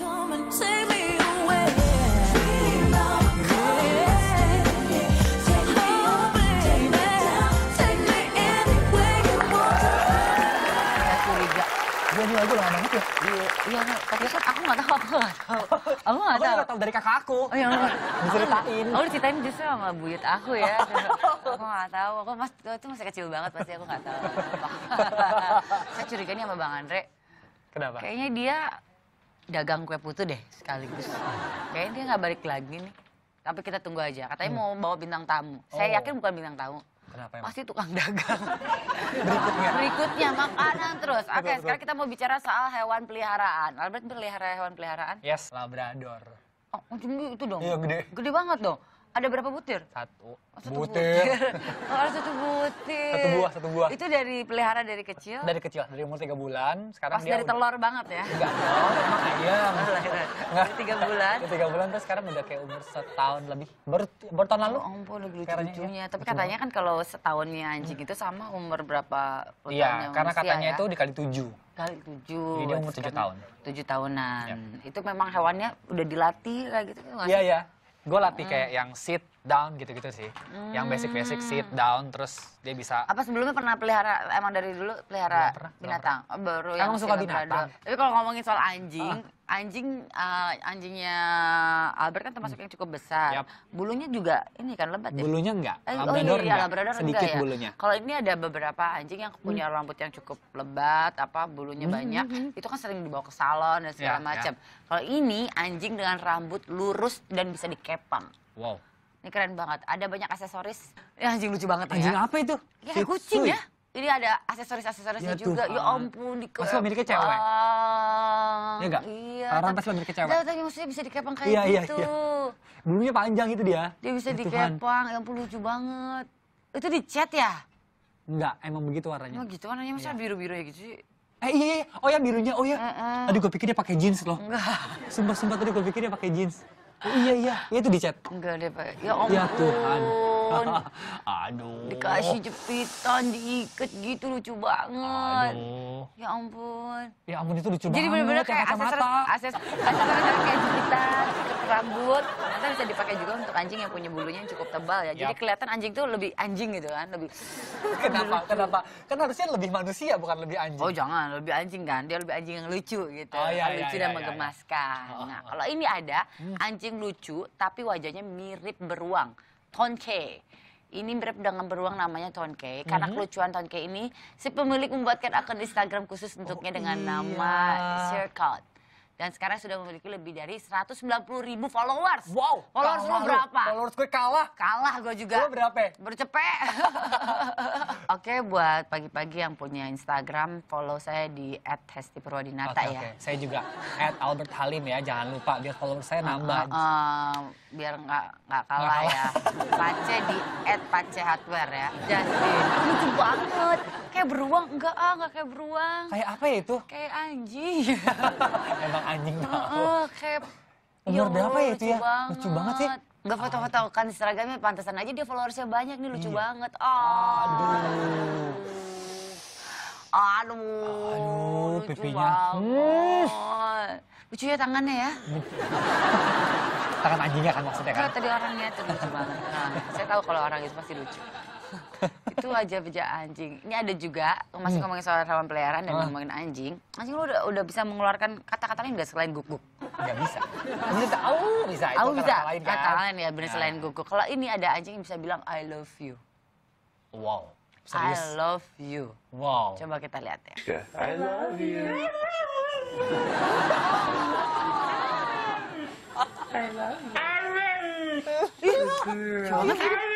lama banget Iya, tapi kan aku gak tahu, aku nggak tahu. nggak tahu. dari kakak aku. Oh, iya, diceritain. Aku diceritain justru sama buyut aku ya. Oh. aku nggak tahu, aku mas, itu masih kecil banget pasti aku nggak tahu. Saya curiga nih sama Bang Andre. Kenapa? Kayaknya dia dagang kue putu deh sekaligus. Kayaknya dia nggak balik lagi nih. Tapi kita tunggu aja. Katanya hmm. mau bawa bintang tamu. Oh. Saya yakin bukan bintang tamu. Kenapa emang? Pasti tukang dagang. Berikutnya. Berikutnya makanan terus. Oke, okay, sekarang kita mau bicara soal hewan peliharaan. Albert pelihara hewan peliharaan? Yes, labrador. Oh, itu dong. Iya, gede. Gede banget dong. Ada berapa butir? Satu. Oh, satu butir. butir. oh, satu butir. Satu buah, satu buah. Itu dari pelihara dari kecil? Dari kecil, dari umur tiga bulan. Sekarang Pas dia dari udah... telur banget ya? Enggak dong, ayam. Dari tiga bulan? Dari tiga bulan, terus sekarang udah kayak umur setahun lebih. Baru, baru tahun lalu. Oh, ampun, udah lucu-lucunya. Ya. Tapi katanya kan kalau setahunnya anjing hmm. itu sama umur berapa Iya, karena manusia, katanya ya? itu dikali tujuh kali tujuh. Jadi dia umur tujuh tahun. Tujuh tahunan. Ya. Itu memang hewannya udah dilatih kayak gitu kan, Iya iya gue latih kayak yang sit down gitu-gitu sih. Hmm. Yang basic-basic hmm. sit down terus dia bisa Apa sebelumnya pernah pelihara emang dari dulu pelihara pernah, binatang? Pernah. Oh, baru yang suka binatang. Berada. Tapi kalau ngomongin soal anjing, uh. anjing uh, anjingnya Albert kan termasuk hmm. yang cukup besar. Yep. Bulunya juga ini kan lebat ya? Bulunya enggak. Eh, oh iya, enggak. Labrador sedikit ya. bulunya. Kalau ini ada beberapa anjing yang punya hmm. rambut yang cukup lebat, apa bulunya hmm. banyak, hmm. hmm. itu kan sering dibawa ke salon dan segala yeah, ya. macam. Yeah. Kalau ini anjing dengan rambut lurus dan bisa dikepang. Wow. Ini keren banget. Ada banyak aksesoris. Ya, anjing lucu banget anjing ya. Anjing apa itu? Ya kucing ya. Ini ada aksesoris-aksesorisnya ya, juga. Ya ampun, di Pas pemiliknya cewek. Iya enggak? Iya. Orang pas pemiliknya cewek. Tapi maksudnya bisa dikepang kayak iya, iya gitu. Iya, iya. Bulunya panjang itu dia. Dia bisa ya, dikepang, ya ampun lucu banget. Itu dicat ya? Enggak, emang begitu warnanya. Emang gitu warnanya, masa iya. biru-biru ya gitu sih? Eh iya, iya, oh ya birunya, oh ya. Uh, uh. Aduh gue pikir dia pakai jeans loh. Enggak. Sumpah-sumpah tadi gue pikir dia pakai jeans iya iya, itu di chat. Enggak deh, Pak. Ya, ya ampun. Ya Tuhan. Aduh. Dikasih jepitan, diikat gitu lucu banget. Aduh. Ya ampun. Ya ampun itu lucu Jadi banget. Jadi benar-benar kayak aksesoris, aksesoris kayak jepitan, rambut. Nanti bisa dipakai juga untuk anjing yang punya bulunya yang cukup tebal ya. Yep. Jadi kelihatan anjing tuh lebih anjing gitu kan, lebih. kenapa? kenapa? Kan harusnya lebih manusia bukan lebih anjing. Oh jangan, lebih anjing kan. Dia lebih anjing yang lucu gitu. Oh, iya, iya lucu iya, dan iya, iya. menggemaskan. Iya. Nah kalau ini ada hmm. anjing lucu tapi wajahnya mirip beruang tonke. Ini mirip dengan beruang namanya tonke. Karena mm -hmm. kelucuan tonke ini, si pemilik membuatkan akun Instagram khusus untuknya oh, dengan iya. nama Circle dan sekarang sudah memiliki lebih dari 190 ribu followers. Wow. Followers lu berapa? Followers gue kalah. Kalah gue juga. Lu berapa? Bercepek. Oke, buat pagi-pagi yang punya Instagram, follow saya di @hestipurwadinata ya. saya juga @albert_halim ya. Jangan lupa biar followers saya nambah. Uh, uh, biar nggak nggak kalah, kalah ya. Pace di @pacehardware ya. Jadi lucu banget kayak beruang enggak ah enggak kayak beruang kayak apa ya itu kayak anjing anjing tahu. Uh, kayak Umur ya berapa ya itu ya? Banget. Lucu banget sih. Gak foto-foto kan seragamnya pantesan aja dia followersnya banyak nih lucu iya. banget. Oh. Aduh. Aduh. Aduh, lucu pipinya. Hmm. Lucu ya tangannya ya. Tangan anjingnya kan maksudnya kan. Kalau iya, tadi orangnya tuh lucu banget. Nah, saya tahu kalau orang itu pasti lucu itu aja beja anjing. Ini ada juga masih hmm. ngomongin soal hewan peliharaan dan ah. ngomongin anjing. Anjing lu udah, udah bisa mengeluarkan kata-kata lain gak selain guguk? Nggak bisa. Bisa tahu bisa. Aku bisa. Kata lain, kan? lain ya bener nah. selain guguk. Kalau ini ada anjing yang bisa bilang I love you. Wow. Serius? I love you. Wow. Coba kita lihat ya. Yeah, I love you. I love you. I love you. I love you.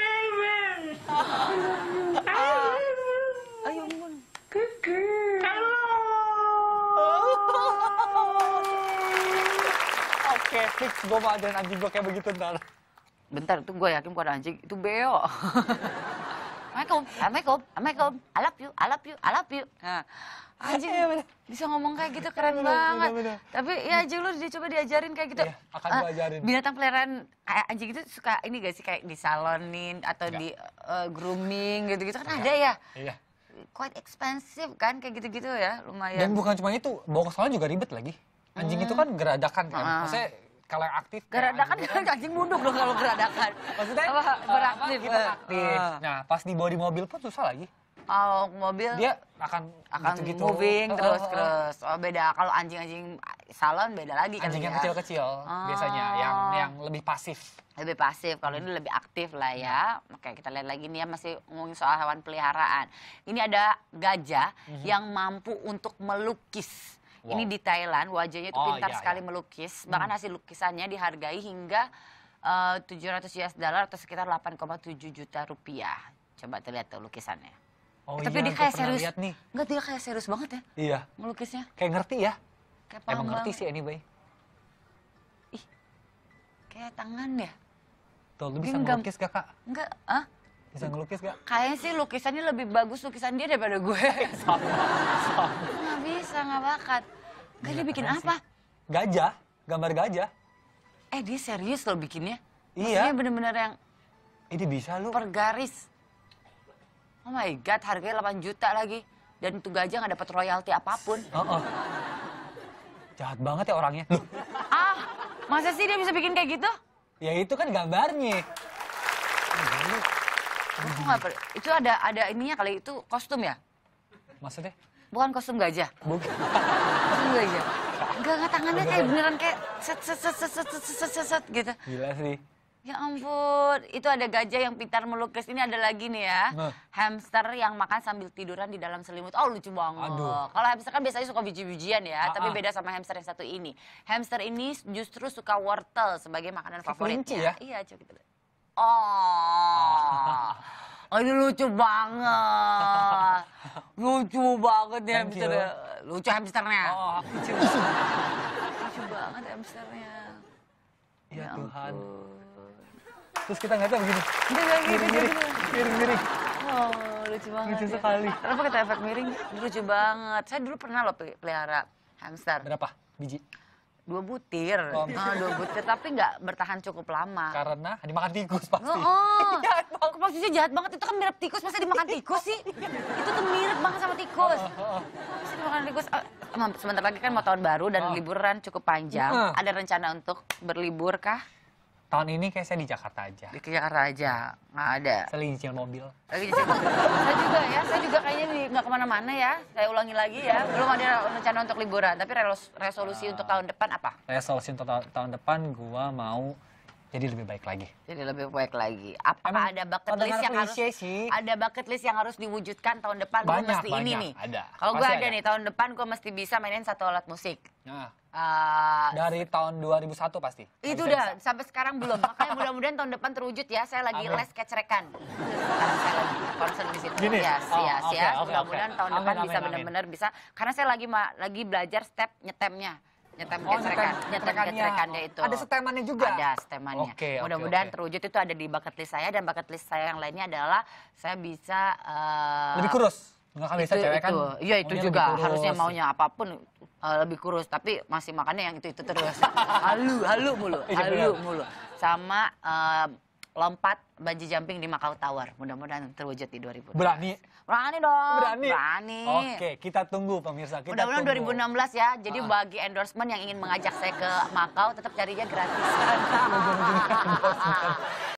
Ayo Oke, fix gue mau anjing gue kayak begitu ntar. Bentar, itu gue yakin bukan anjing, itu beo. Assalamualaikum, Assalamualaikum, Assalamualaikum, I love you, I love you, I love you. Nah, anjing ya, bisa ngomong kayak gitu iya, keren bener, banget. Bener, bener. Tapi ya anjing lu coba diajarin kayak gitu. Ya, akan gua eh, ajarin. Binatang peliharaan kayak anjing itu suka ini gak sih kayak disalonin atau Enggak. di uh, grooming gitu-gitu kan ada ya? Iya quite expensive kan kayak gitu-gitu ya lumayan. Dan bukan cuma itu, bawa ke salon juga ribet lagi. Anjing hmm. itu kan geradakan kan. Uh. Maksudnya kalau yang aktif geradakan kan anjing munduk dong kalau geradakan maksudnya apa, beraktif apa, aktif uh. nah pas dibawa di mobil pun susah lagi kalau oh, mobil dia akan akan gitu -gitu. moving ah, terus uh, terus oh beda kalau anjing-anjing salon beda lagi kan anjing yang kecil-kecil oh. biasanya yang yang lebih pasif lebih pasif kalau ini hmm. lebih aktif lah ya hmm. Nah. oke kita lihat lagi nih ya masih ngomongin soal hewan peliharaan ini ada gajah hmm. yang mampu untuk melukis Wow. Ini di Thailand, wajahnya itu oh, pintar iya, iya. sekali iya. melukis. Bahkan hmm. hasil lukisannya dihargai hingga uh, 700 US dollar atau sekitar 8,7 juta rupiah. Coba terlihat tuh lukisannya. Oh, eh, tapi iya, dia kayak serius. Lihat nih. Enggak, dia kayak serius banget ya. Iya. Melukisnya. Kayak ngerti ya. Kayak paham Emang ngerti sih anyway. Ih, kayak tangan ya. Tuh, lu bisa Genggam. melukis kakak? Enggak, ah? Bisa ngelukis gak? Kayaknya sih lukisannya lebih bagus lukisan dia daripada gue. sama, sama. Gak bisa, gak bakat. Gak dia bikin apa? Sih. Gajah, gambar gajah. Eh dia serius loh bikinnya? Iya. Maksudnya bener-bener yang... Ini bisa lu. Pergaris. Oh my God, harganya 8 juta lagi. Dan itu gajah gak dapat royalti apapun. Oh, oh. Jahat banget ya orangnya. ah, masa sih dia bisa bikin kayak gitu? Ya itu kan gambarnya. Aku iya. per... Itu ada ada ininya kali itu kostum ya? Maksudnya? Bukan kostum gajah. Bukan. Kostum gajah. gak enggak tangannya kayak beneran kayak set set set set set set set, set, set gitu. Gila sih. Ya ampun, itu ada gajah yang pintar melukis. Ini ada lagi nih ya, nah. hamster yang makan sambil tiduran di dalam selimut. Oh lucu banget. Kalau hamster kan biasanya suka biji-bijian ya, A ah, -a. tapi ah. beda sama hamster yang satu ini. Hamster ini justru suka wortel sebagai makanan favoritnya. ya? Iya, coba kita lihat. Oh. oh. ini lucu banget. Lucu banget ya hamster. Lucu hamsternya. Oh, lucu. lucu banget hamsternya. Ya, ya Tuhan. Terus kita ngeliatnya begini. miring, miring, miring. Oh, lucu banget. Lucu sekali. Ya. Kenapa kita efek miring? Lucu banget. Saya dulu pernah loh pelihara hamster. Berapa biji? dua butir, oh. oh dua butir tapi nggak bertahan cukup lama. Karena dimakan tikus pasti. Oh, oh. jahat banget. Posisinya jahat banget itu kan mirip tikus masa dimakan tikus sih? itu tuh mirip banget sama tikus. Oh, oh, Masa dimakan tikus. Oh, sebentar lagi kan mau tahun baru dan oh. liburan cukup panjang. Uh. Ada rencana untuk berlibur kah? tahun ini kayak saya di Jakarta aja. Di Jakarta aja, nggak ada. Saya lagi cicil mobil. Lagi cicil mobil. saya juga ya, saya juga kayaknya nggak kemana-mana ya. Saya ulangi lagi ya, belum ada rencana untuk liburan. Tapi resolusi uh, untuk tahun depan apa? Resolusi untuk ta tahun depan gua mau jadi lebih baik lagi. Jadi lebih baik lagi. Apa Emang, ada bucket list yang harus ya sih. ada bucket list yang harus diwujudkan tahun depan? Banyak, mesti banyak, ini nih. Kalau gue ada, ada nih tahun depan gue mesti bisa mainin satu alat musik. Nah. Eh, dari tahun 2001 pasti. Itu udah sampai sekarang belum. Makanya mudah-mudahan tahun depan terwujud ya. Saya lagi Amin. les kecerekan. Karena saya lagi di situ. Gini. Yes, iya, oh, yes, iya, okay, iya. yes. Okay, mudah-mudahan okay. tahun depan amin, bisa benar-benar bisa. Karena saya lagi ma lagi belajar step nyetemnya nyetem oh, kecerekan, nyetem kecerekannya itu. Ada setemannya juga. Ada setemannya. Okay, Mudah-mudahan okay. terwujud itu ada di bucket list saya dan bucket list saya yang lainnya adalah saya bisa uh, lebih kurus. Enggak kan biasa itu, cewek kan? itu. kan. Iya itu juga harusnya maunya apapun uh, lebih kurus tapi masih makannya yang itu itu terus. halu halu mulu, iya, halu mulu. Sama uh, lompat banji jumping di Makau Tower. Mudah-mudahan terwujud di 2000. Berani? Berani dong. Berani. Berani. Oke, kita tunggu pemirsa. Kita Mudah-mudahan 2016 ya. Jadi ah. bagi endorsement yang ingin mengajak saya ke Makau tetap carinya gratis.